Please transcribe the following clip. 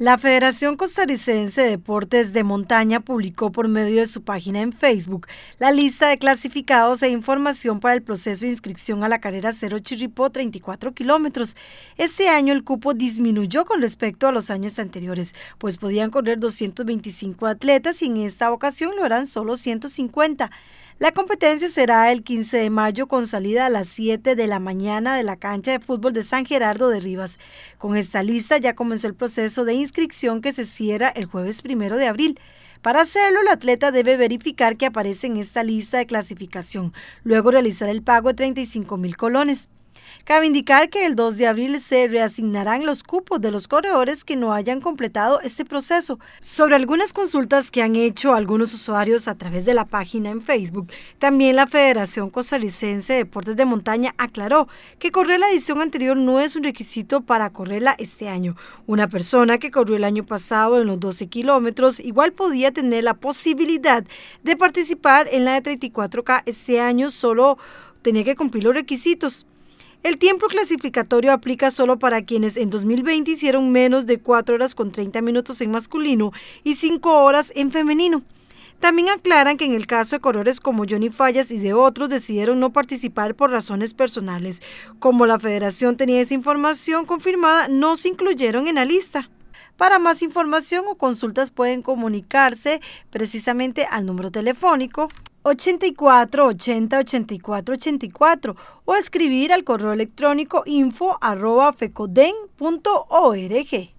La Federación Costarricense de Deportes de Montaña publicó por medio de su página en Facebook la lista de clasificados e información para el proceso de inscripción a la carrera Cero Chirripó 34 kilómetros. Este año el cupo disminuyó con respecto a los años anteriores, pues podían correr 225 atletas y en esta ocasión lo eran solo 150. La competencia será el 15 de mayo con salida a las 7 de la mañana de la cancha de fútbol de San Gerardo de Rivas. Con esta lista ya comenzó el proceso de inscripción que se cierra el jueves primero de abril. Para hacerlo, el atleta debe verificar que aparece en esta lista de clasificación, luego realizar el pago de 35 mil colones. Cabe indicar que el 2 de abril se reasignarán los cupos de los corredores que no hayan completado este proceso. Sobre algunas consultas que han hecho algunos usuarios a través de la página en Facebook, también la Federación Costarricense de Deportes de Montaña aclaró que correr la edición anterior no es un requisito para correrla este año. Una persona que corrió el año pasado en los 12 kilómetros igual podía tener la posibilidad de participar en la de 34K este año, solo tenía que cumplir los requisitos. El tiempo clasificatorio aplica solo para quienes en 2020 hicieron menos de 4 horas con 30 minutos en masculino y 5 horas en femenino. También aclaran que en el caso de corredores como Johnny Fallas y de otros decidieron no participar por razones personales. Como la federación tenía esa información confirmada, no se incluyeron en la lista. Para más información o consultas pueden comunicarse precisamente al número telefónico 84 80 84 84 o escribir al correo electrónico info arroba fecoden.org.